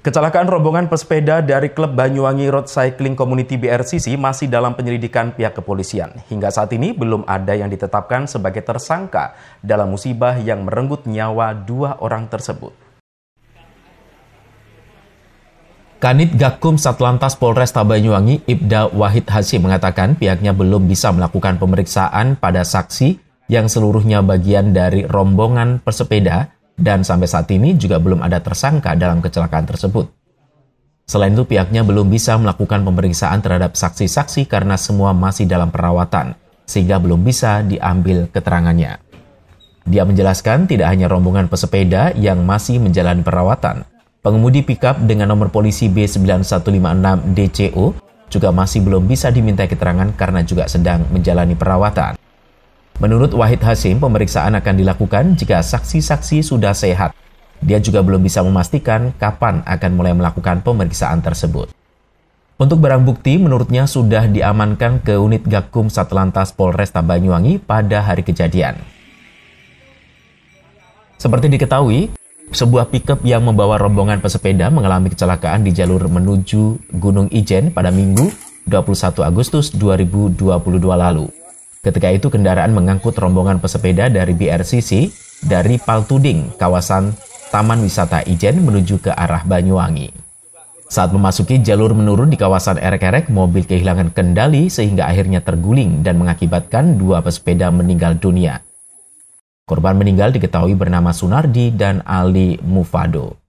Kecelakaan rombongan pesepeda dari klub Banyuwangi Road Cycling Community BRCC masih dalam penyelidikan pihak kepolisian. Hingga saat ini belum ada yang ditetapkan sebagai tersangka dalam musibah yang merenggut nyawa dua orang tersebut. Kanit Gakum Satlantas Polres Banyuwangi Ibda Wahid Hasyim mengatakan pihaknya belum bisa melakukan pemeriksaan pada saksi yang seluruhnya bagian dari rombongan pesepeda dan sampai saat ini juga belum ada tersangka dalam kecelakaan tersebut. Selain itu pihaknya belum bisa melakukan pemeriksaan terhadap saksi-saksi karena semua masih dalam perawatan, sehingga belum bisa diambil keterangannya. Dia menjelaskan tidak hanya rombongan pesepeda yang masih menjalani perawatan. Pengemudi pickup dengan nomor polisi B9156DCO juga masih belum bisa diminta keterangan karena juga sedang menjalani perawatan. Menurut Wahid Hasim, pemeriksaan akan dilakukan jika saksi-saksi sudah sehat. Dia juga belum bisa memastikan kapan akan mulai melakukan pemeriksaan tersebut. Untuk barang bukti, menurutnya sudah diamankan ke unit Gakum Satlantas Polresta Banyuwangi pada hari kejadian. Seperti diketahui, sebuah pickup yang membawa rombongan pesepeda mengalami kecelakaan di jalur menuju Gunung Ijen pada Minggu 21 Agustus 2022 lalu. Ketika itu kendaraan mengangkut rombongan pesepeda dari BRCC dari Paltuding, kawasan Taman Wisata Ijen menuju ke arah Banyuwangi. Saat memasuki jalur menurun di kawasan erek-erek, mobil kehilangan kendali sehingga akhirnya terguling dan mengakibatkan dua pesepeda meninggal dunia. Korban meninggal diketahui bernama Sunardi dan Ali Mufado.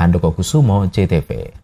Handoko Kusumo, CTV.